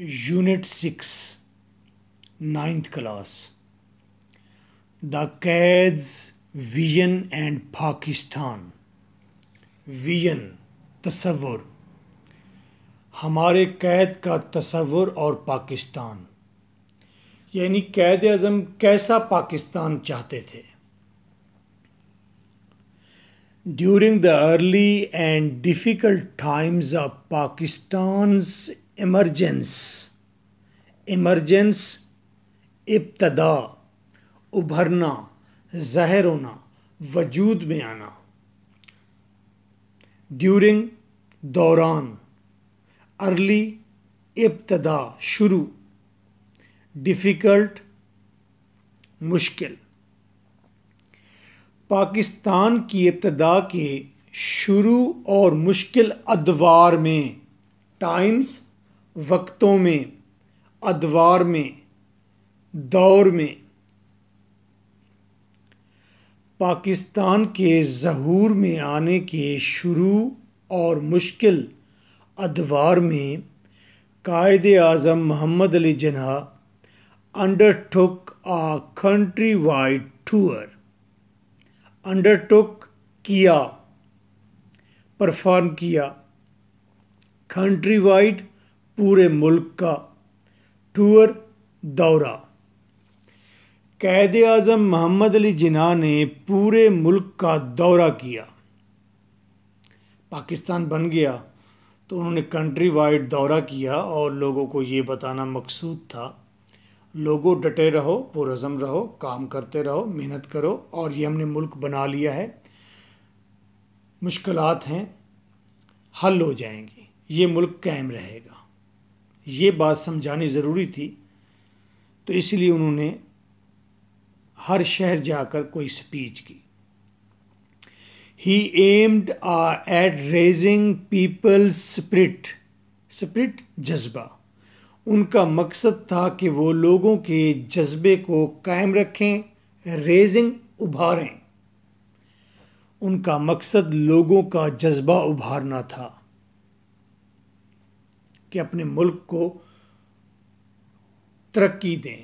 Unit six ninth class the Quaid's vision and Pakistan vision तस्वुर हमारे कैद का तस्वुर और पाकिस्तान यानी कैद अजम कैसा पाकिस्तान चाहते थे during the early and difficult times of Pakistan emergence emergence इब्तदा उभरना जहर होना वजूद में आना ड्यूरिंग दौरान अर्ली इब्तदा शुरू डिफ़िकल्ट मुश्किल पाकिस्तान की इब्तदा के शुरू और मुश्किल अदवार में टाइम्स वक्तों में अदवार में दौर में पाकिस्तान के जहूर में आने के शुरू और मुश्किल अदवार में Quaid Azam Mohammad Ali a country wide tour undertook किया परफॉर्म किया वाइड पूरे मुल्क का टूर दौरा कैद अजम मोहम्मद अली जिना ने पूरे मुल्क का दौरा किया पाकिस्तान बन गया तो उन्होंने कंट्री वाइड दौरा किया और लोगों को ये बताना मकसूद था लोगों डटे रहो पुरज़म रहो काम करते रहो मेहनत करो और ये हमने मुल्क बना लिया है मुश्किलात हैं हल हो जाएंगी ये मुल्क कायम रहेगा ये बात समझानी ज़रूरी थी तो इसलिए उन्होंने हर शहर जाकर कोई स्पीच की he aimed at raising people spirit spirit जज्बा उनका मकसद था कि वो लोगों के जज्बे को कायम रखें रेजिंग उभारें उनका मकसद लोगों का जज्बा उभारना था कि अपने मुल्क को तरक्की दें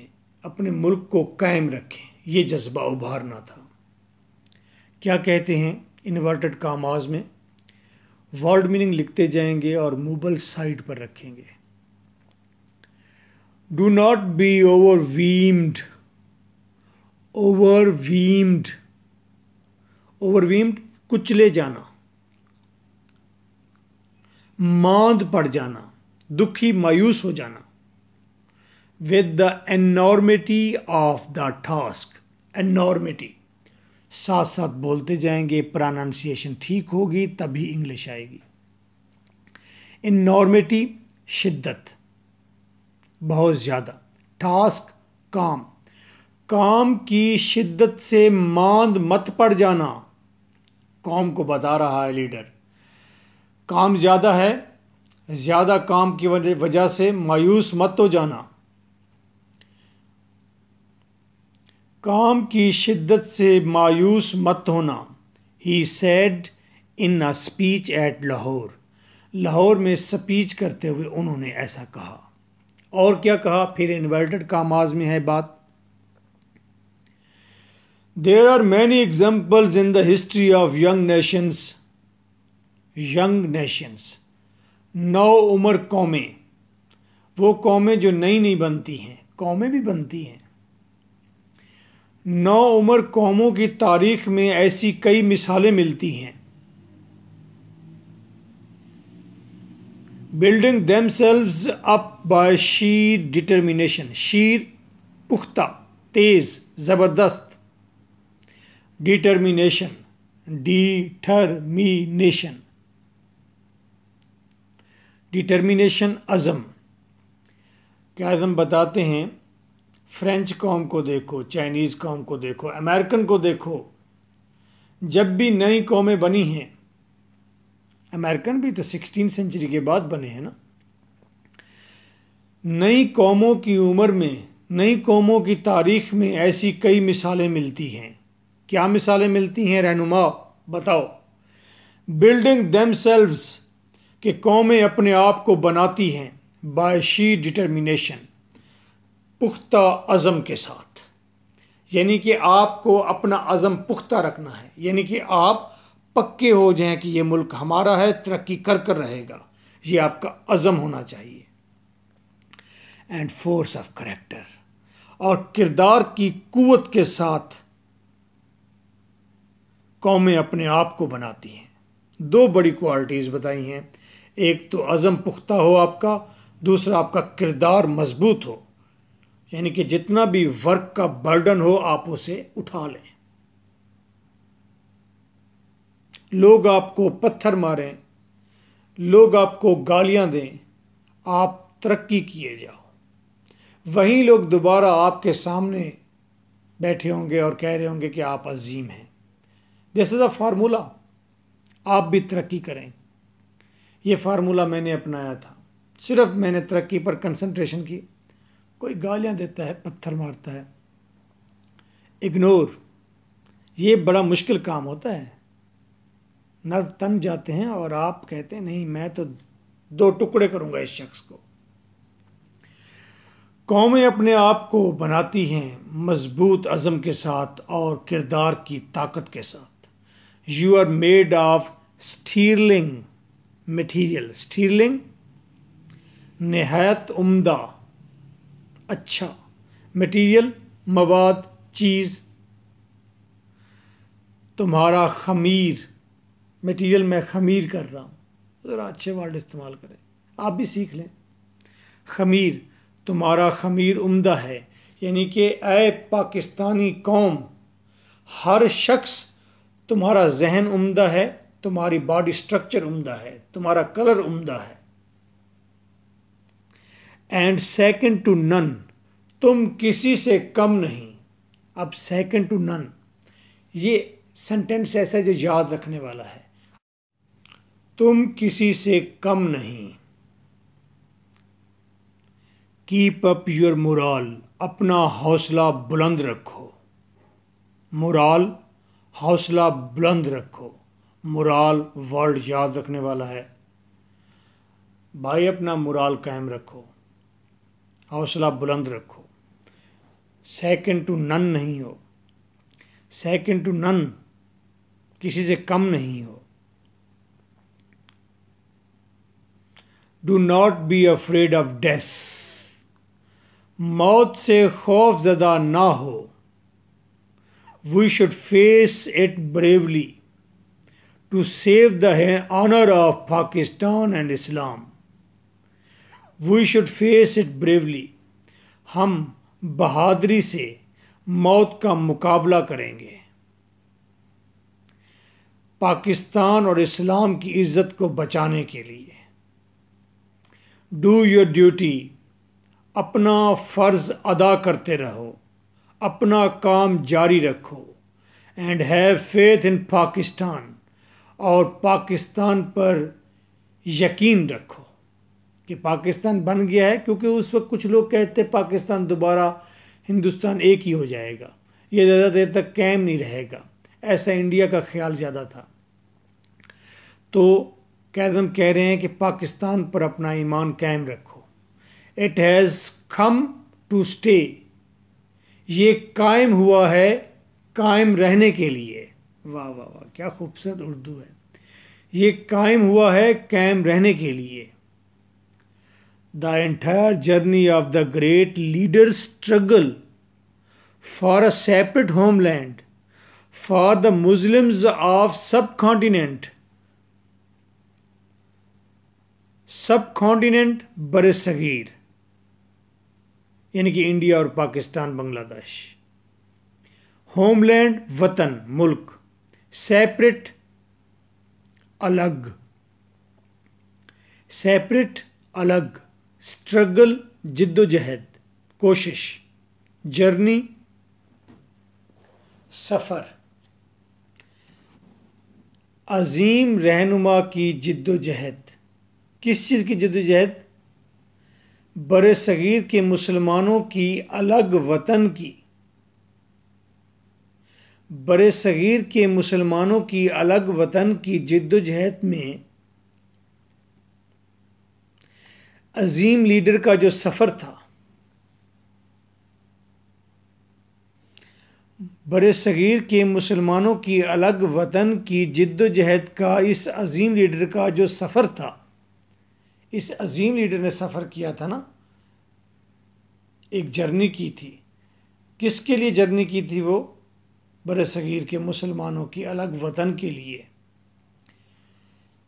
अपने मुल्क को कायम रखें ये जज्बा उभारना था क्या कहते हैं इन्वर्टेड कामाज में वर्ड मीनिंग लिखते जाएंगे और मोबल साइड पर रखेंगे do not be over overwhelmed overwhelmed कुचले जाना मांद पड़ जाना दुखी मायूस हो जाना with the enormity of the task enormity साथ साथ बोलते जाएंगे प्रानाउंसिएशन ठीक होगी तभी इंग्लिश आएगी इनॉर्मिटी शिद्दत बहुत ज़्यादा टास्क काम काम की शिद्दत से मांद मत पड़ जाना कौम को बता रहा है लीडर काम ज़्यादा है ज़्यादा काम की वजह से मायूस मत हो जाना काम की शिद्दत से मायूस मत होना he said in a speech at Lahore Lahore में स्पीच करते हुए उन्होंने ऐसा कहा और क्या कहा फिर इन्वर्टेड कामाज में है बात there are many examples in the history of young nations young nations नौ उम्र कौमें वो कौमें जो नई नई बनती हैं कौमें भी बनती हैं नौ उम्र कौमों की तारीख में ऐसी कई मिसालें मिलती हैं building themselves up by sheer determination sheer पुख्ता तेज़ ज़बरदस्त डिटर्मिनेशन डिटर्मिनेशन डिटर्मिनेशन अज़म क्या बताते हैं फ्रेंच कौम को देखो चाइनीज़ कौम को देखो अमेरिकन को देखो जब भी नई कौमें बनी हैं अमेरिकन भी तो सिक्सटीन सेंचुरी के बाद बने हैं ना नई कौमों की उम्र में नई कौमों की तारीख में ऐसी कई मिसालें मिलती हैं क्या मिसालें मिलती हैं रहनुमा बताओ बिल्डिंग देम सेल्व्स कि कौमें अपने आप को बनाती हैं बाशी डिटर्मिनेशन पुख्ता अज़म के साथ यानी कि आपको अपना अज़म पुख्ता रखना है यानी कि आप पक्के हो जाएं कि ये मुल्क हमारा है तरक्की कर कर रहेगा ये आपका अज़म होना चाहिए एंड फोर्स ऑफ करेक्टर और किरदार की क़ुत के साथ कौमें अपने आप को बनाती हैं दो बड़ी क्वालिटीज़ बताई हैं एक तो अज़म पुख्ता हो आपका दूसरा आपका किरदार मजबूत हो यानी कि जितना भी वर्क का बर्डन हो आप उसे उठा लें लोग आपको पत्थर मारें लोग आपको गालियां दें आप तरक्की किए जाओ वहीं लोग दोबारा आपके सामने बैठे होंगे और कह रहे होंगे कि आप अजीम हैं दिस इज़ अ फार्मूला आप भी तरक्की करें ये फार्मूला मैंने अपनाया था सिर्फ मैंने तरक्की पर कंसंट्रेशन की कोई गालियाँ देता है पत्थर मारता है इग्नोर ये बड़ा मुश्किल काम होता है नर्व तन जाते हैं और आप कहते हैं नहीं मैं तो दो टुकड़े करूँगा इस शख्स को कौमें अपने आप को बनाती हैं मजबूत अज़म के साथ और किरदार की ताकत के साथ you are made of sterling material sterling नहायत उम्दा अच्छा मटेरियल मवाद चीज़ तुम्हारा खमीर मटेरियल मैं खमीर कर रहा हूँ ज़रा अच्छे वर्ड इस्तेमाल करें आप भी सीख लें खमीर तुम्हारा खमीर उम्दा है यानी कि ए पाकिस्तानी कौम हर शख्स तुम्हारा जहन उम्दा है तुम्हारी बॉडी स्ट्रक्चर उम्दा है तुम्हारा कलर उम्दा है एंड सेकंड टू नन तुम किसी से कम नहीं अब सेकंड टू नन ये सेंटेंस ऐसा है जो याद रखने वाला है तुम किसी से कम नहीं कीप अप योर मुराल अपना हौसला बुलंद रखो मुराल हौसला बुलंद रखो मुराल वर्ल्ड याद रखने वाला है भाई अपना मुराल कायम रखो हौसला बुलंद रखो सेकंड टू नन नहीं हो सेकंड टू नन किसी से कम नहीं हो do not be afraid of death मौत से खौफ ज़दा ना हो we should face it bravely to save the honor of Pakistan and Islam. We should face it bravely. हम बहादरी से मौत का मुकाबला करेंगे पाकिस्तान और इस्लाम की इज्जत को बचाने के लिए डू योर ड्यूटी अपना फ़र्ज़ अदा करते रहो अपना काम जारी रखो and have faith in Pakistan और पाकिस्तान पर यकीन रखो कि पाकिस्तान बन गया है क्योंकि उस वक्त कुछ लोग कहते पाकिस्तान दोबारा हिंदुस्तान एक ही हो जाएगा ये ज़्यादा देर तक कैम नहीं रहेगा ऐसा इंडिया का ख्याल ज़्यादा था तो कैदम कह रहे हैं कि पाकिस्तान पर अपना ईमान कायम रखो it has come to stay ये कायम हुआ है कायम रहने के लिए वाह वाह वाह क्या खूबसूरत उर्दू है ये कायम हुआ है कायम रहने के लिए the entire journey of the great leader struggle for a separate homeland for the Muslims of subcontinent subcontinent बर सगीर यानी कि इंडिया और पाकिस्तान बांग्लादेश होमलैंड वतन मुल्क सेपरेट अलग सेपरेट अलग स्ट्रगल जिद्दोजहद कोशिश जर्नी सफ़र अजीम रहनुमा की जिद्दोजहद किस चीज़ की जिद्दोजहद बर सग़ीर के मुसलमानों की अलग वतन की बर सग़ीर के मुसलमानों की अलग वतन की जद्दोजहद में अजीम लीडर का जो सफ़र था बर सग़ीर के मुसलमानों की अलग वतन की जद्दोजहद का इस अजीम लीडर का जो सफ़र था इस अजीम लीडर ने सफ़र किया था ना एक जर्नी की थी किसके लिए जर्नी की थी वो बरसगीर के मुसलमानों की अलग वतन के लिए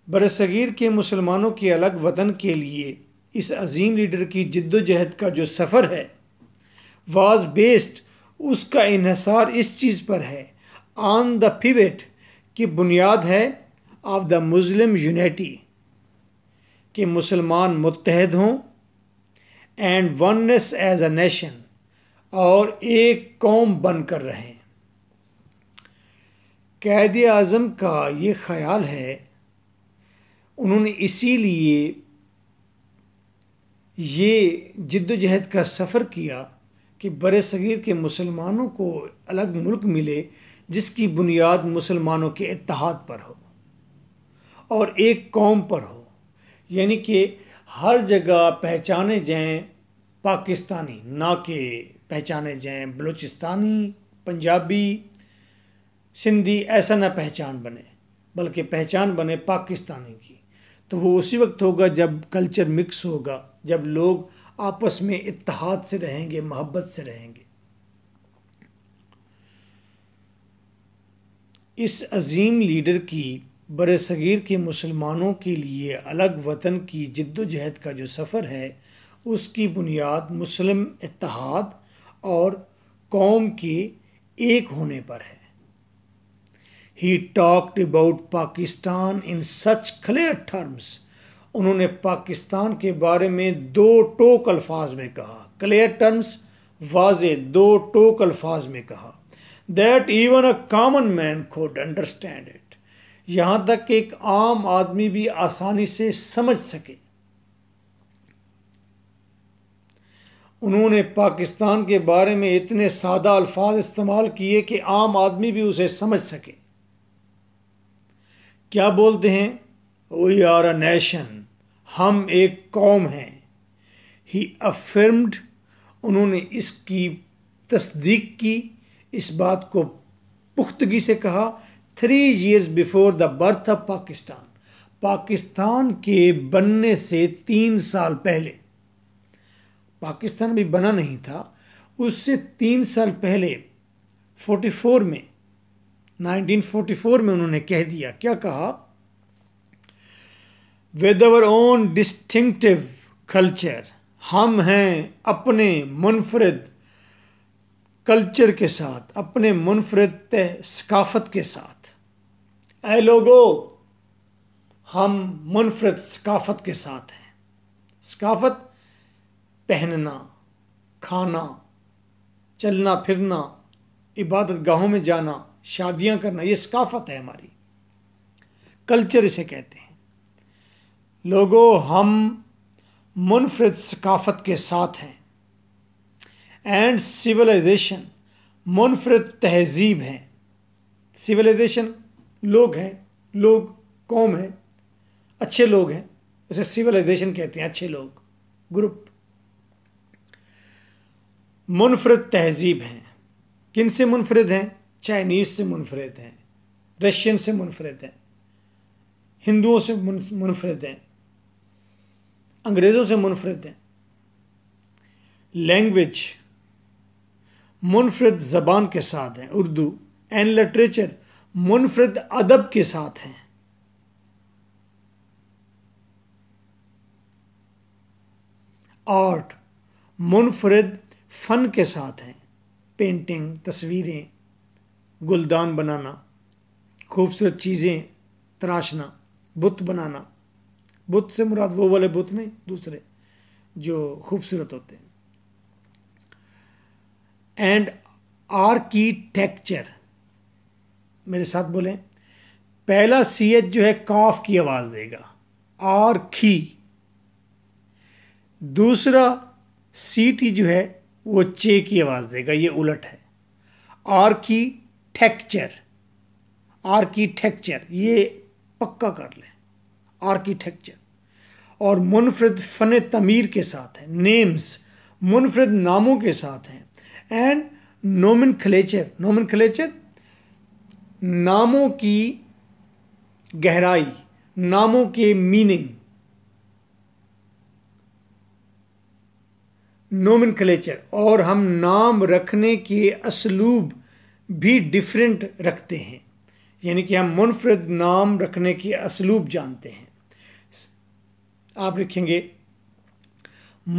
बरसगीर के मुसलमानों के अलग वतन के लिए इस अजीम लीडर की जद्दोजहद का जो सफ़र है वाज बेस्ड उसका इहसार इस चीज़ पर है ऑन द पिवेट की बुनियाद है ऑफ द मुस्लिम यूनिटी के मुसलमान मुतहद हों and oneness as a nation और एक कौम बनकर रहें कैद आज़म का ये ख्याल है उन्होंने इसीलिए ये जद्दोजहद का सफ़र किया कि बर सग़ीर के मुसलमानों को अलग मुल्क मिले जिसकी बुनियाद मुसलमानों के इतिहाद पर हो और एक कौम पर हो यानी कि हर जगह पहचाने जाएं पाकिस्तानी ना कि पहचाने जाएं बलूचिस्तानी पंजाबी सिंधी ऐसा ना पहचान बने बल्कि पहचान बने पाकिस्तानी की तो वो उसी वक्त होगा जब कल्चर मिक्स होगा जब लोग आपस में इतिहाद से रहेंगे मोहब्बत से रहेंगे इस अजीम लीडर की बरसगीर के मुसलमानों के लिए अलग वतन की जद्दोजहद का जो सफ़र है उसकी बुनियाद मुस्लिम इतिहाद और कौम के एक होने पर है he talked about Pakistan in such clear terms उन्होंने पाकिस्तान के बारे में दो टोक अल्फाज में कहा क्लियर टर्म्स वाज दो टोक अल्फाज में कहा that even a common man could understand it यहाँ तक कि एक आम आदमी भी आसानी से समझ सके उन्होंने पाकिस्तान के बारे में इतने सादा अल्फाज इस्तेमाल किए कि आम आदमी भी उसे समझ सके क्या बोलते हैं वी आर अ नेशन हम एक कौम हैं ही अफर्म्ड उन्होंने इसकी तस्दीक की इस बात को पुख्तगी से कहा three years before the birth of Pakistan Pakistan के बनने से तीन साल पहले पाकिस्तान भी बना नहीं था उससे तीन साल पहले 44 में 1944 में उन्होंने कह दिया क्या कहा with our own distinctive culture हम हैं अपने मुनफरद कल्चर के साथ अपने मुनफरद सकाफत के साथ ए लोगो हम मुनफरद सकाफत के साथ हैं सकाफत पहनना खाना चलना फिरना इबादत गाहों में जाना शादियां करना ये सकाफत है हमारी कल्चर इसे कहते हैं लोगों हम मुनफरद सकाफत के साथ हैं एंड सिविलाइजेशन मुनफरद तहजीब है सिविलाइजेशन लोग हैं लोग कौम है अच्छे लोग हैं उसे सिविलाइजेशन कहते हैं अच्छे लोग ग्रुप मुनफरद तहजीब हैं किन से मुनफरद हैं चाइनीज़ से मुनफरद हैं रशियन से मुनफरद हैं हिंदुओं से मुनफरद हैं अंग्रेज़ों से मुनफरद हैं लैंग्वेज मुनफरद ज़बान के साथ हैं उर्दू एंड लिटरेचर मुनफरद अदब के साथ हैं आर्ट मुनफरद फ़न के साथ हैं पेंटिंग तस्वीरें गुलदान बनाना खूबसूरत चीज़ें तराशना बुत बनाना बुत से मुराद वो वाले बुत नहीं दूसरे जो खूबसूरत होते हैं एंड आर्किटेक्चर मेरे साथ बोलें पहला सी एच जो है काफ की आवाज़ देगा आर खी दूसरा सी टी जो है वो चे की आवाज़ देगा ये उलट है आर की आर्किटेक्चर आर्किटेक्चर ये पक्का कर लें आर्किटेक्चर और मुनफरद फ़न तमीर के साथ हैं नेम्स मुनफरद नामों के साथ हैं एंड नोमिन खलेचर नोमिन खलेचर नामों की गहराई नामों के मीनिंग नोमिन खलेचर और हम नाम रखने के असलूब भी डिफरेंट रखते हैं यानी कि हम मुनफरद नाम रखने के असलूब जानते हैं आप लिखेंगे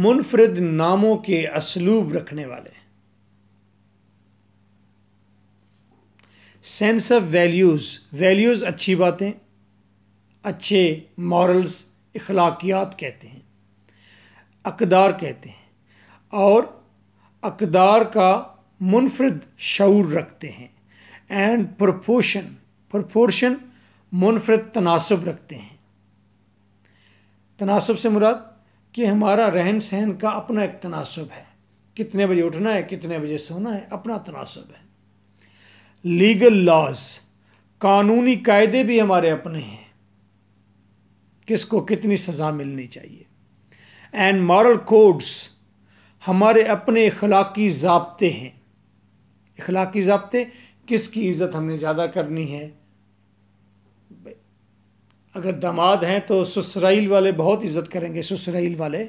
मुनफरद नामों के असलूब रखने वाले सेंस ऑफ वैल्यूज़ वैल्यूज़ अच्छी बातें अच्छे मॉरल्स अखलाकियात कहते हैं अकदार कहते हैं और अकदार का मुनफरद शूर रखते हैं एंड प्रपोशन प्रपोर्शन मुनफरद तनासब रखते हैं तनासब से मुराद कि हमारा रहन सहन का अपना एक तनासब है कितने बजे उठना है कितने बजे सोना है अपना तनासब है लीगल लॉज कानूनी कायदे भी हमारे अपने हैं किसको कितनी सज़ा मिलनी चाहिए एंड मॉरल कोड्स हमारे अपने अखलाकी जबते हैं इखलाकी जबते किसकी इज़्ज़त हमने ज़्यादा करनी है अगर दामाद हैं तो ससराइल वाले बहुत इज़्ज़त करेंगे ससुराइल वाले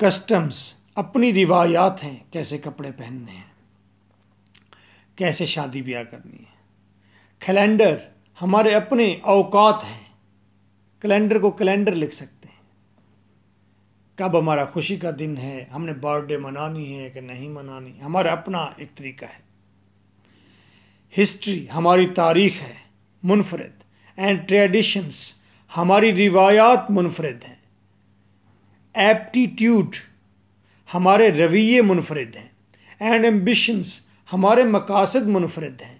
कस्टम्स अपनी रिवायात हैं कैसे कपड़े पहनने हैं कैसे शादी ब्याह करनी है कैलेंडर हमारे अपने अवकात हैं कैलेंडर को कैलेंडर लिख सकते कब हमारा खुशी का दिन है हमने बर्थडे मनानी है कि नहीं मनानी हमारा अपना एक तरीका है हिस्ट्री हमारी तारीख है मुनफरद एंड ट्रेडिशंस हमारी रिवायात मुनफरद हैं एप्टीट्यूड हमारे रवैये मुनफरद हैं एंड एम्बिशंस हमारे मकासद मुनफरद हैं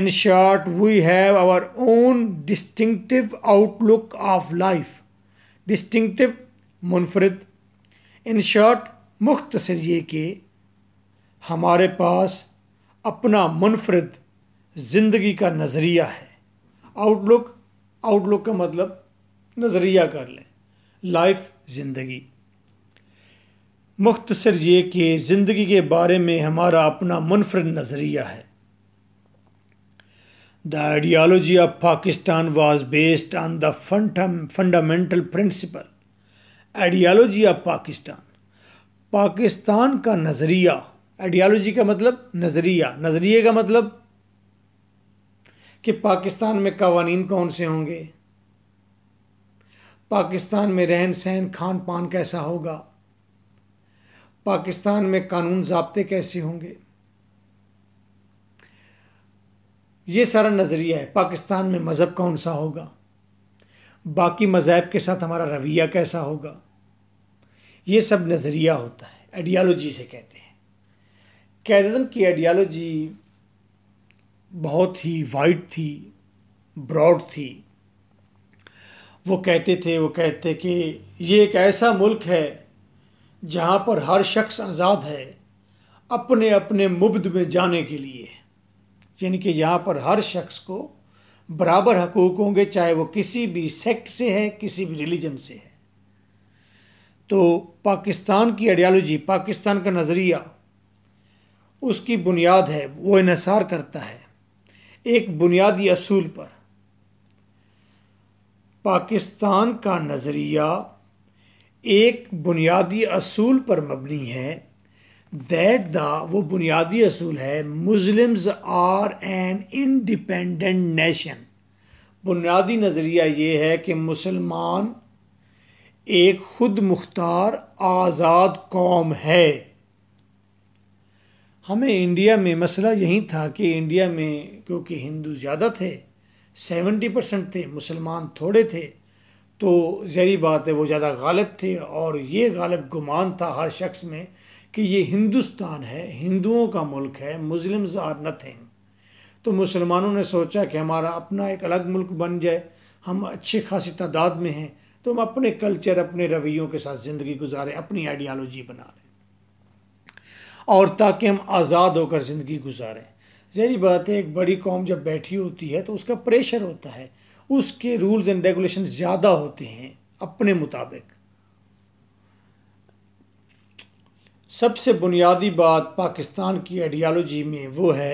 in short we have our own distinctive outlook of life distinctive मुनफरद इन शॉर्ट मुख्तर ये कि हमारे पास अपना मुनफरद ज़िंदगी का नज़रिया है आउटलुक आउटलुक का मतलब नज़रिया कर लें लाइफ ज़िंदगी मुख्तर ये कि ज़िंदगी के बारे में हमारा अपना मुनफरद नज़रिया है the ideology of Pakistan was based on the fundamental principle ideology of Pakistan Pakistan का नज़रिया आइडियालॉजी का मतलब नज़रिया नज़रिए का मतलब कि पाकिस्तान में कवानीन कौन से होंगे पाकिस्तान में रहन सहन खान पान कैसा होगा पाकिस्तान में कानून जबते कैसे होंगे ये सारा नज़रिया है पाकिस्तान में मज़हब कौन सा होगा बाकी मज़ाहब के साथ हमारा रवैया कैसा होगा ये सब नज़रिया होता है आइडियालॉजी से कहते हैं कैदम की आइडियालॉजी बहुत ही वाइड थी ब्रॉड थी वो कहते थे वो कहते कि ये एक ऐसा मुल्क है जहाँ पर हर शख्स आज़ाद है अपने अपने मुब्द में जाने के लिए यानी कि यहाँ पर हर शख्स को बराबर हकूक होंगे चाहे वो किसी भी सेक्ट से है किसी भी रिलीजन से है तो पाकिस्तान की आइडियालॉजी पाकिस्तान का नज़रिया उसकी बुनियाद है वो इसार करता है एक बुनियादी असूल पर पाकिस्तान का नज़रिया एक बुनियादी असूल पर मबनी है दैट द वो बुनियादी असूल है Muslims are an independent nation बुनियादी नज़रिया ये है कि मुसलमान एक खुद मुख्तार आज़ाद कौम है हमें इंडिया में मसला यही था कि इंडिया में क्योंकि हिंदू ज़्यादा थे सेवेंटी परसेंट थे मुसलमान थोड़े थे तो जहरी बात है वो ज़्यादा गालिब थे और ये गालिब गुमान था हर शख्स में कि ये हिंदुस्तान है हिंदुओं का मुल्क है मुस्लिम्स आर नथिंग तो मुसलमानों ने सोचा कि हमारा अपना एक अलग मुल्क बन जाए हम अच्छे खासी तादाद में हैं तो हम अपने कल्चर अपने रवैयों के साथ ज़िंदगी गुजारें अपनी आइडियालॉजी बना लें और ताकि हम आज़ाद होकर ज़िंदगी गुजारें जहरी बात है एक बड़ी कौम जब बैठी होती है तो उसका प्रेशर होता है उसके रूल्स एंड रेगुलेशन ज़्यादा होते हैं अपने मुताबिक सबसे बुनियादी बात पाकिस्तान की आइडियालॉजी में वो है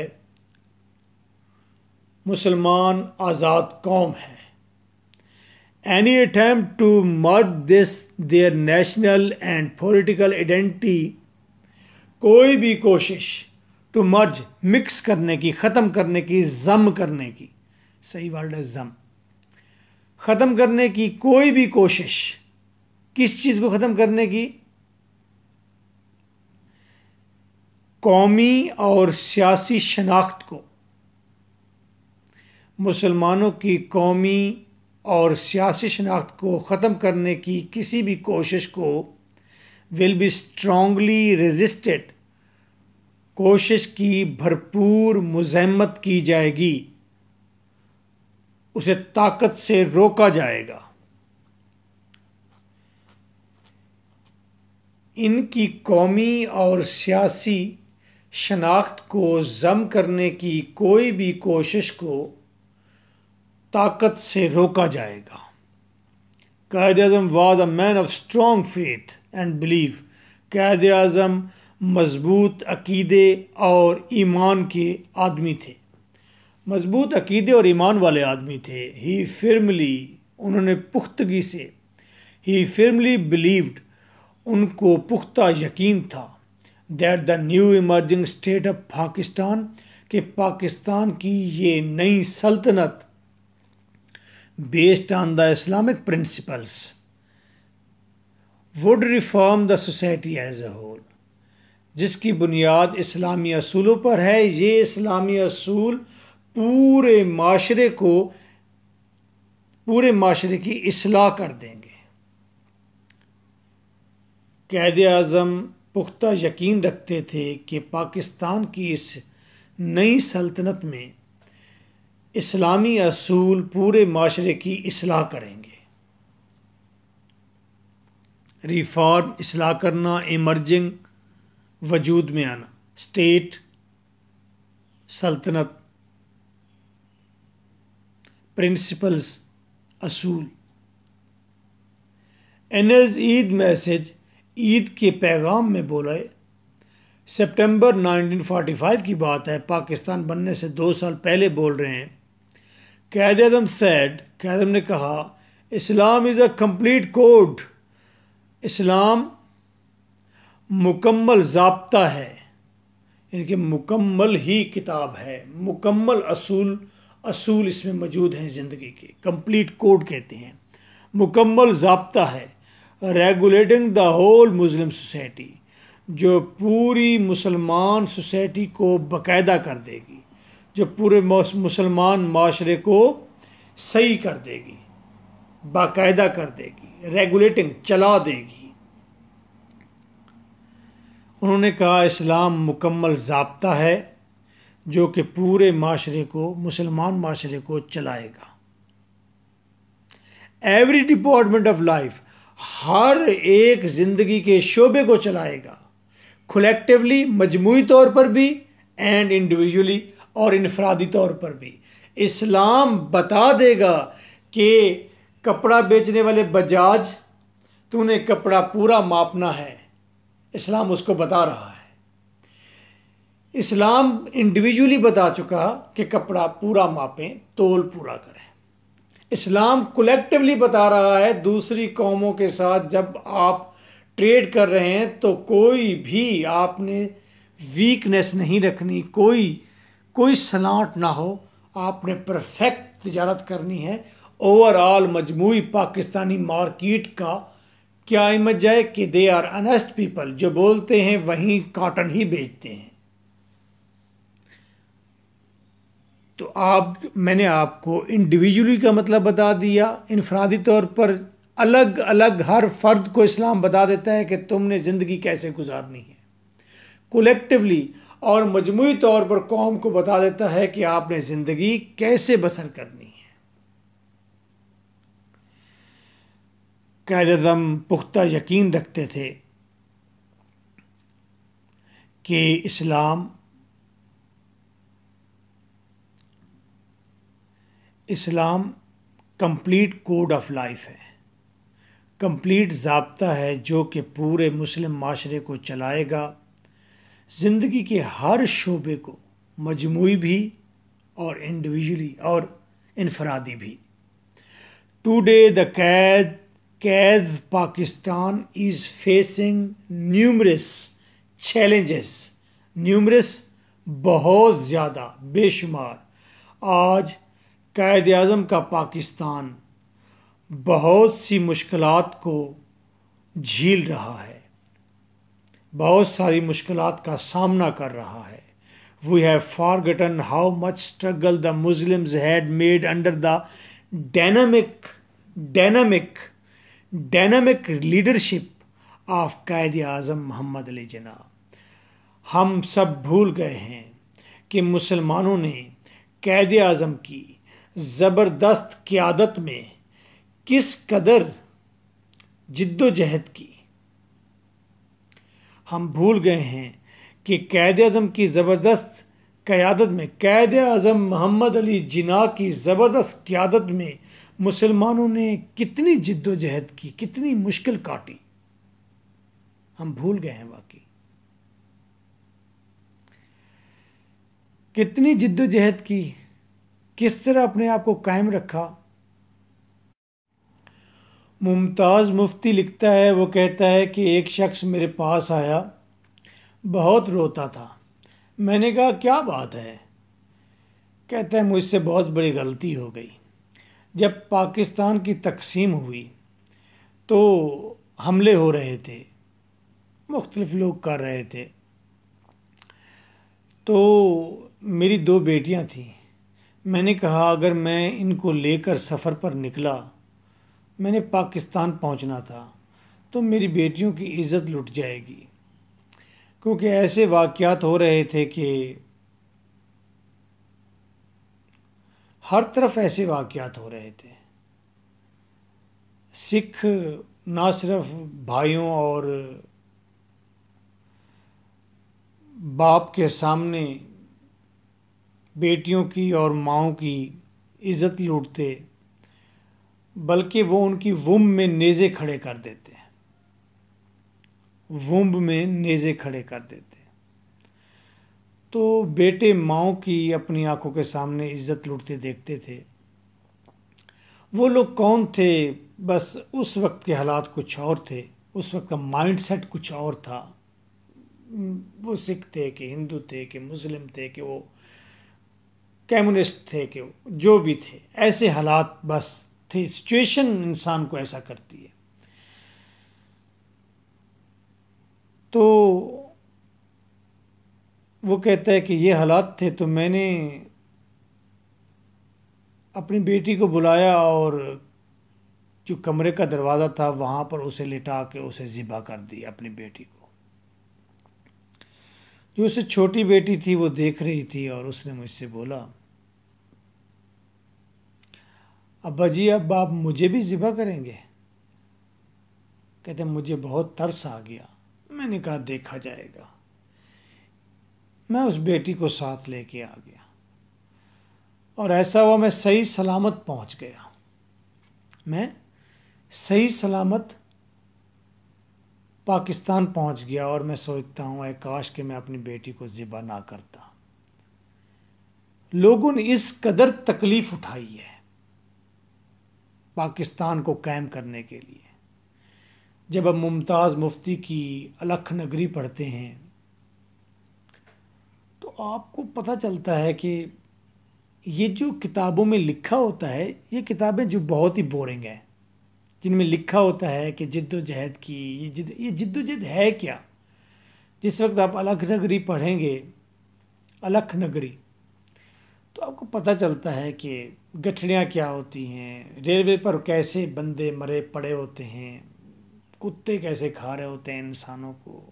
मुसलमान आज़ाद कौम है any attempt to merge this their national and political identity कोई भी कोशिश टू मर्ज मिक्स करने की ख़त्म करने की जम करने की सही वर्ड है जम ख़त्म करने की कोई भी कोशिश किस चीज़ को ख़त्म करने की कौमी और सियासी शनाख्त को मुसलमानों की कौमी और सियासी शनाख्त को ख़त्म करने की किसी भी कोशिश को विल बी स्ट्रॉगली रजिस्टेड कोशिश की भरपूर मज़म्मत की जाएगी उसे ताकत से रोका जाएगा इनकी कौमी और सियासी शनाख्त को जम करने की कोई भी कोशिश को ताकत से रोका जाएगा Quaid Azam was a man of strong faith and believe Quaid Azam मजबूत अकीदे और ईमान के आदमी थे मजबूत अकीदे और ईमान वाले आदमी थे ही फिरमली उन्होंने पुख्तगी से ही फिरमली बिलीव्ड उनको पुख्ता यकीन था that the new emerging state of Pakistan कि पाकिस्तान की ये नई सल्तनत based on the Islamic principles would reform the society as a whole जिसकी बुनियाद इस्लामी असूलों पर है ये इस्लामी असूल पूरे माशरे को पूरे माशरे की असलाह कर देंगे कैद अज़म पुख्ता यकीन रखते थे कि पाकिस्तान की इस नई सल्तनत में इस्लामी असूल पूरे माशरे की असलाह करेंगे रिफॉर्म असलाह करना इमर्जिंग वजूद में आना स्टेट सल्तनत प्रिंसिपल्स असूल एनर्ज ईद मैसेज ईद के पैगाम में बोले सितंबर 1945 की बात है पाकिस्तान बनने से दो साल पहले बोल रहे हैं कैद आदम सैड कैदम ने कहा Islam is a complete code इस्लाम मुकम्मल जबता है इनके मुकम्मल ही किताब है मुकम्मल असूल असूल इसमें मौजूद हैं ज़िंदगी के कंप्लीट कोड कहते हैं मुकम्मल जबता है regulating the whole Muslim society जो पूरी मुसलमान सोसाइटी को बाकायदा कर देगी जो पूरे मुसलमान माशरे को सही कर देगी बाकायदा कर देगी रेगुलेटिंग चला देगी उन्होंने कहा इस्लाम मुकम्मल जबता है जो कि पूरे माशरे को मुसलमान माशरे को चलाएगा एवरी डिपार्टमेंट ऑफ लाइफ हर एक जिंदगी के शोबे को चलाएगा कलेक्टिवली मजमू तौर पर भी एंड इंडिविजुअली और इनफरादी तौर पर भी इस्लाम बता देगा कि कपड़ा बेचने वाले बजाज तूने कपड़ा पूरा मापना है इस्लाम उसको बता रहा है इस्लाम इंडिविजुअली बता चुका कि कपड़ा पूरा मापें तोल पूरा करें इस्लाम कलेक्टिवली बता रहा है दूसरी कौमों के साथ जब आप ट्रेड कर रहे हैं तो कोई भी आपने वीकनेस नहीं रखनी कोई कोई सलाट ना हो आपने परफेक्ट तजारत करनी है ओवरऑल मजमू पाकिस्तानी मार्केट का क्या इमज है कि दे आर अनस्ट पीपल जो बोलते हैं वहीं काटन ही बेचते हैं तो आप मैंने आपको इंडिविजुअली का मतलब बता दिया इनफरादी तौर पर अलग अलग हर फर्द को इस्लाम बता देता है कि तुमने ज़िंदगी कैसे गुजारनी है कोलेक्टिवली और मजमू तौर पर कौम को बता देता है कि आपने ज़िंदगी कैसे बसर करनी है क्या पुख्ता यकीन रखते थे कि इस्लाम इस्लाम कंप्लीट कोड ऑफ लाइफ है कंप्लीट जबता है जो कि पूरे मुस्लिम माशरे को चलाएगा ज़िंदगी के हर शोबे को मजमू भी और इंडिविजुअली और इनफरादी भी today the Quaid Quaid Pakistan is facing numerous challenges numerous बहुत ज़्यादा बेशुमार आज कायद अजम का पाकिस्तान बहुत सी मुश्किल को झील रहा है बहुत सारी मुश्किल का सामना कर रहा है we have gotten how much struggle the Muslims had made under the dynamic dynamic dynamic leadership of Quaid Azam Mohammad Ali जना हम सब भूल गए हैं कि मुसलमानों ने कैद अज़म की ज़बरदस्त क़्यादत में किस कदर जिद्दोजहद की हम भूल गए हैं कि कैद अजम की ज़बरदस्त क़्यादत में कैद अजम मोहम्मद अली जिना की ज़बरदस्त क़्यादत में मुसलमानों ने कितनी जिद्दोजहद की कितनी मुश्किल काटी हम भूल गए हैं वाकई कितनी जिद्दोजहद की किस तरह अपने आप को कायम रखा मुमताज़ मुफ्ती लिखता है वो कहता है कि एक शख्स मेरे पास आया बहुत रोता था मैंने कहा क्या बात है कहता है मुझसे बहुत बड़ी गलती हो गई जब पाकिस्तान की तकसीम हुई तो हमले हो रहे थे मुख्तलफ़ लोग कर रहे थे तो मेरी दो बेटियां थीं मैंने कहा अगर मैं इनको लेकर सफ़र पर निकला मैंने पाकिस्तान पहुंचना था तो मेरी बेटियों की इज़्ज़त लुट जाएगी क्योंकि ऐसे वाक़ात हो रहे थे कि हर तरफ ऐसे वाक़ात हो रहे थे सिख ना सिर्फ भाइयों और बाप के सामने बेटियों की और माओं की इज़्ज़त लूटते बल्कि वो उनकी वुम्ब में नेज़े खड़े कर देते हैं वुम्ब में नेज़े खड़े कर देते हैं तो बेटे माओ की अपनी आंखों के सामने इज़्ज़त लूटते देखते थे वो लोग कौन थे बस उस वक्त के हालात कुछ और थे उस वक्त का माइंड सेट कुछ और था वो सिख थे कि हिंदू थे कि मुस्लिम थे कि वो कम्युनिस्ट थे कि जो भी थे ऐसे हालात बस थे सिचुएशन इंसान को ऐसा करती है तो वो कहता है कि ये हालात थे तो मैंने अपनी बेटी को बुलाया और जो कमरे का दरवाज़ा था वहाँ पर उसे लिटा के उसे ज़िबा कर दिया अपनी बेटी को जो उसे छोटी बेटी थी वो देख रही थी और उसने मुझसे बोला अब्बा जी अब आप मुझे भी ज़िबा करेंगे कहते मुझे बहुत तरस आ गया मैंने कहा देखा जाएगा मैं उस बेटी को साथ लेके आ गया और ऐसा हुआ मैं सही सलामत पहुंच गया मैं सही सलामत पाकिस्तान पहुंच गया और मैं सोचता हूं आकाश काश कि मैं अपनी बेटी को ज़िबा ना करता लोगों ने इस कदर तकलीफ़ उठाई है पाकिस्तान को कायम करने के लिए जब हम मुमताज़ मुफ्ती की अलख नगरी पढ़ते हैं तो आपको पता चलता है कि ये जो किताबों में लिखा होता है ये किताबें जो बहुत ही बोरिंग हैं जिनमें लिखा होता है कि जद्दोजहद की ये जिद ये जद्दोजहद है क्या जिस वक्त आप अलख नगरी पढ़ेंगे अलख नगरी तो आपको पता चलता है कि गठड़ियाँ क्या होती हैं रेलवे पर कैसे बंदे मरे पड़े होते हैं कुत्ते कैसे खा रहे होते हैं इंसानों को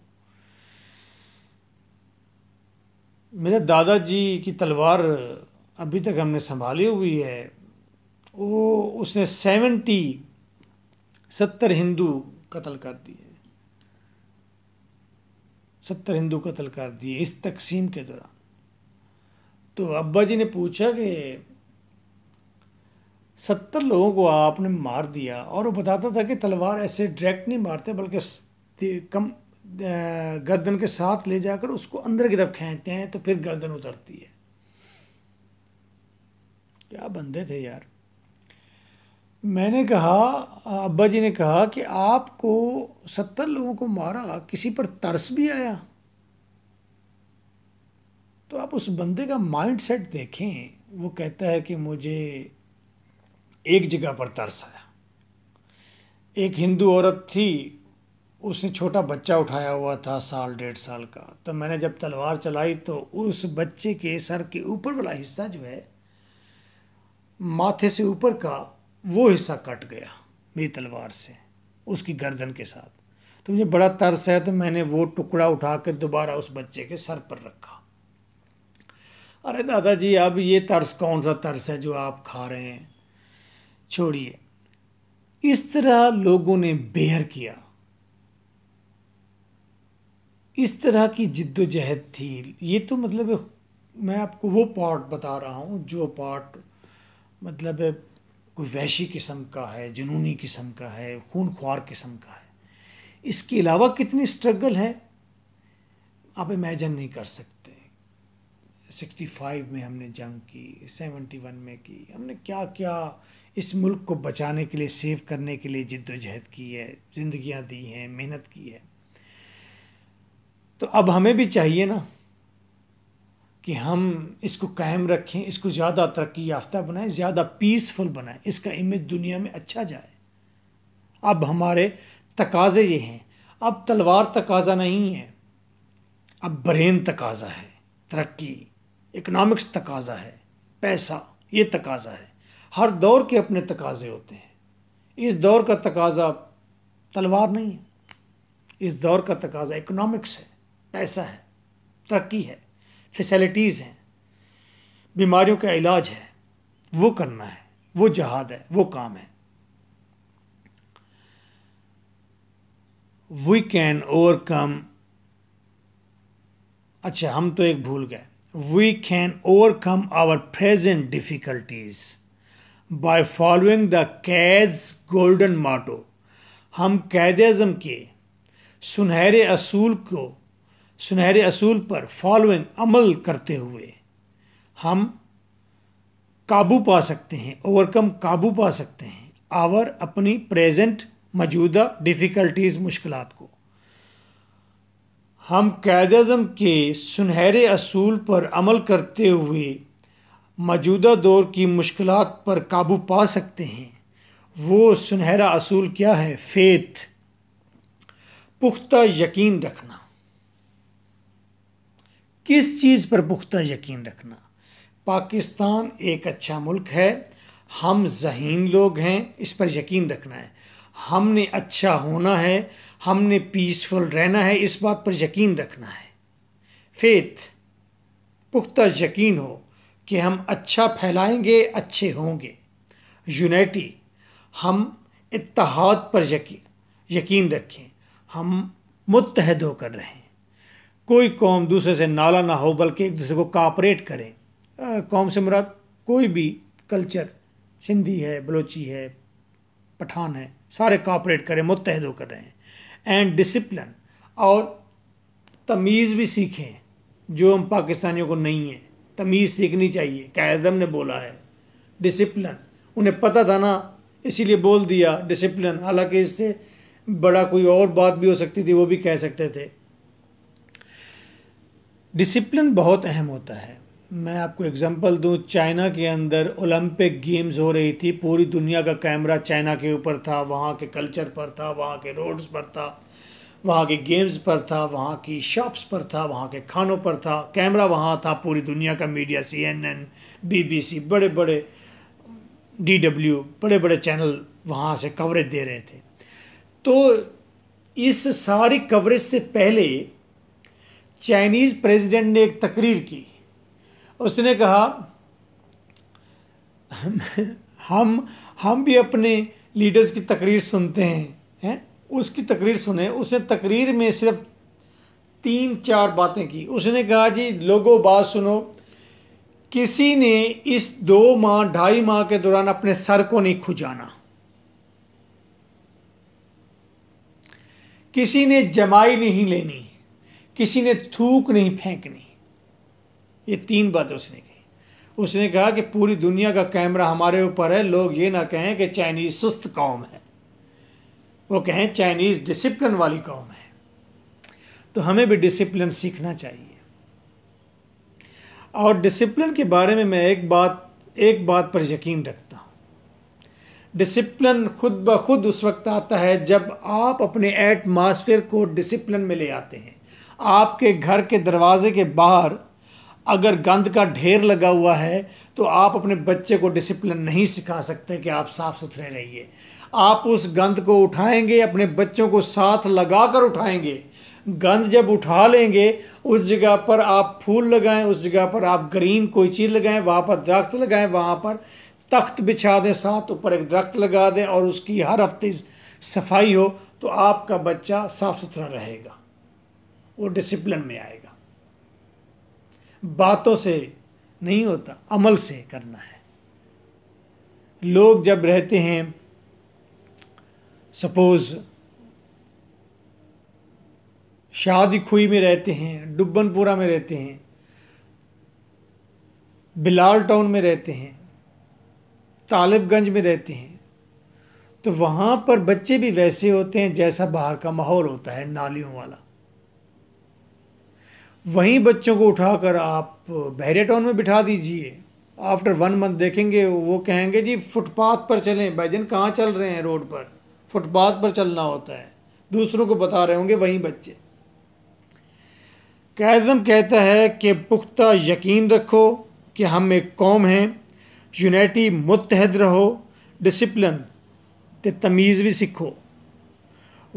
मेरे दादाजी की तलवार अभी तक हमने संभाली हुई है वो उसने सेवेंटी सत्तर हिंदू कत्ल कर दिए सत्तर हिंदू कत्ल कर दिए इस तकसीम के दौरान तो अब्बा जी ने पूछा कि सत्तर लोगों को आपने मार दिया और वो बताता था कि तलवार ऐसे डायरेक्ट नहीं मारते बल्कि कम गर्दन के साथ ले जाकर उसको अंदर की तरफ खींचते हैं तो फिर गर्दन उतरती है क्या बंदे थे यार मैंने कहा अब्बा जी ने कहा कि आपको सत्तर लोगों को मारा किसी पर तरस भी आया तो आप उस बंदे का माइंड सेट देखें वो कहता है कि मुझे एक जगह पर तरस आया एक हिंदू औरत थी उसने छोटा बच्चा उठाया हुआ था साल डेढ़ साल का तो मैंने जब तलवार चलाई तो उस बच्चे के सर के ऊपर वाला हिस्सा जो है माथे से ऊपर का वो हिस्सा कट गया मेरी तलवार से उसकी गर्दन के साथ तो मुझे बड़ा तरस है तो मैंने वो टुकड़ा उठा कर दोबारा उस बच्चे के सर पर रखा अरे दादाजी अब ये तर्स कौन सा तर्स है जो आप खा रहे हैं छोड़िए इस तरह लोगों ने बेहर किया इस तरह की जिद्दोजहद थी ये तो मतलब मैं आपको वो पार्ट बता रहा हूँ जो पार्ट मतलब कोई वैशी किस्म का है जुनूनी किस्म का है खून ख्वार किस्म का है इसके अलावा कितनी स्ट्रगल है आप इमेजन नहीं कर सकते सिक्सटी फाइव में हमने जंग की सेवेंटी वन में की हमने क्या क्या इस मुल्क को बचाने के लिए सेव करने के लिए जिद्दोजहद की है जिंदगियां दी हैं मेहनत की है तो अब हमें भी चाहिए ना कि हम इसको कायम रखें इसको ज़्यादा तरक्की याफ्ता बनाएं ज़्यादा पीसफुल बनाएं इसका इमेज दुनिया में अच्छा जाए अब हमारे तकाजे ये हैं अब तलवार तकाजा नहीं है अब ब्रेन तकाजा है तरक्की इकनॉमिक्स तकाजा है पैसा ये तकाजा है हर दौर के अपने तकाजे होते हैं इस दौर का तकाजा तलवार नहीं है इस दौर का तकाजा इकनॉमिक्स है पैसा है तरक्की है फैसिलिटीज़ हैं बीमारियों का इलाज है वो करना है वो जहाद है वो काम है वी कैन ओवरकम अच्छा हम तो एक भूल गए we can overcome our present difficulties by following the कैद्स golden motto. हम कैद अजम के सुनहरे असूल को सुनहरे असूल पर फॉलोइंग अमल करते हुए हम काबू पा सकते हैं ओवरकम काबू पा सकते हैं आवर अपनी प्रेजेंट मौजूदा डिफ़िकल्टीज़ मुश्किल को हम कैदम के सुनहरे असूल पर अमल करते हुए मौजूदा दौर की मुश्किल पर काबू पा सकते हैं वो सुनहरा असूल क्या है फेथ पुख्ता यकीन रखना किस चीज़ पर पुख्ता यकीन रखना पाकिस्तान एक अच्छा मुल्क है हम जहीन लोग हैं इस पर यकीन रखना है हमने अच्छा होना है हमने पीसफुल रहना है इस बात पर यकीन रखना है फेथ पुख्ता यकीन हो कि हम अच्छा फैलाएंगे अच्छे होंगे यूनिटी हम इतहाद पर यकीन यकीन रखें हम मुतहद होकर रहें कोई कौम दूसरे से नाला ना हो बल्कि एक दूसरे को कापरेट करें कौम से मुराद कोई भी कल्चर सिंधी है बलोची है पठान हैं सारे कॉपरेट करें मुतहद होकर रहें एंड डिसिप्लिन और तमीज़ भी सीखें जो हम पाकिस्तानियों को नहीं है तमीज़ सीखनी चाहिए कायदम ने बोला है डिसिप्लिन उन्हें पता था ना इसीलिए बोल दिया डिसिप्लिन हालांकि इससे बड़ा कोई और बात भी हो सकती थी वो भी कह सकते थे डिसिप्लिन बहुत अहम होता है मैं आपको एग्जांपल दूं चाइना के अंदर ओलंपिक गेम्स हो रही थी पूरी दुनिया का कैमरा चाइना के ऊपर था वहाँ के कल्चर पर था वहाँ के रोड्स पर था वहाँ के गेम्स पर था वहाँ की शॉप्स पर था वहाँ के खानों पर था कैमरा वहाँ था पूरी दुनिया का media C N N B B C बड़े बड़े डी डब्ल्यू बड़े बड़े चैनल वहाँ से कवरेज दे रहे थे तो इस सारी कवरेज से पहले चाइनीज़ प्रेसिडेंट ने एक तकरीर की उसने कहा हम हम भी अपने लीडर्स की तकरीर सुनते हैं हैं उसकी तकरीर सुने उसने तकरीर में सिर्फ तीन चार बातें की उसने कहा जी लोगों बात सुनो किसी ने इस दो माह ढाई माह के दौरान अपने सर को नहीं खुजाना किसी ने जमाई नहीं लेनी किसी ने थूक नहीं फेंकनी ये तीन बातें उसने की उसने कहा कि पूरी दुनिया का कैमरा हमारे ऊपर है लोग ये ना कहें कि चाइनीज़ सुस्त कौम है वो कहें चाइनीज़ डिसिप्लिन वाली कौम है तो हमें भी डिसिप्लिन सीखना चाहिए और डिसिप्लिन के बारे में मैं एक बात एक बात पर यकीन रखता हूँ डिसिप्लिन खुद ब खुद उस वक्त आता है जब आप अपने एटमॉस्फेयर को डिसिप्लिन में ले आते हैं आपके घर के दरवाजे के बाहर अगर गंद का ढेर लगा हुआ है तो आप अपने बच्चे को डिसिप्लिन नहीं सिखा सकते कि आप साफ़ सुथरे रहिए आप उस गंद को उठाएंगे अपने बच्चों को साथ लगा कर उठाएंगे गंद जब उठा लेंगे उस जगह पर आप फूल लगाएं उस जगह पर आप ग्रीन कोई चीज़ लगाएं वहाँ पर दरख्त लगाएं वहाँ पर तख्त बिछा दें साथ ऊपर एक दरख्त लगा दें और उसकी हर हफ्ते सफाई हो तो आपका बच्चा साफ़ सुथरा रहेगा वो डिसिप्लिन में आएगा बातों से नहीं होता अमल से करना है लोग जब रहते हैं सपोज़ शादी खुई में रहते हैं डुब्बनपुरा में रहते हैं बिलाल टाउन में रहते हैं तालिबगंज में रहते हैं तो वहाँ पर बच्चे भी वैसे होते हैं जैसा बाहर का माहौल होता है नालियों वाला वहीं बच्चों को उठाकर आप बहरे टाउन में बिठा दीजिए आफ्टर वन मंथ देखेंगे वो कहेंगे जी फुटपाथ पर चलें भाई जन कहाँ चल रहे हैं रोड पर फुटपाथ पर चलना होता है दूसरों को बता रहे होंगे वहीं बच्चे कैज़म कहता है कि पुख्ता यकीन रखो कि हम एक कौम हैं यूनिटी मुतहद रहो डिसिप्लिन तमीज़ भी सीखो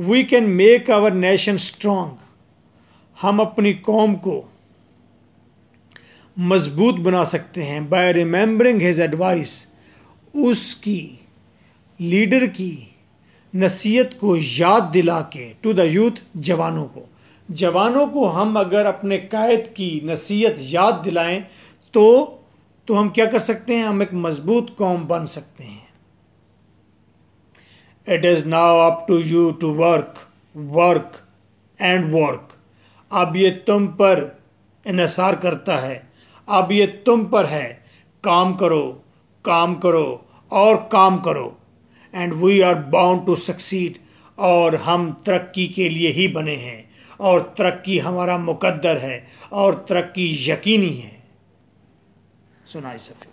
we can make our nation strong हम अपनी कौम को मजबूत बना सकते हैं बाय रिमेंबरिंग हिज एडवाइस उसकी लीडर की नसीहत को याद दिला के टू द यूथ जवानों को जवानों को हम अगर अपने कायद की नसीहत याद दिलाएं तो तो हम क्या कर सकते हैं हम एक मजबूत कौम बन सकते हैं it is now up to you to work work and work अब ये तुम पर इसार करता है अब ये तुम पर है काम करो काम करो और काम करो and we are bound to succeed और हम तरक्की के लिए ही बने हैं और तरक्की हमारा मुकद्दर है और तरक्की यकीनी है सुनाई सफ़ी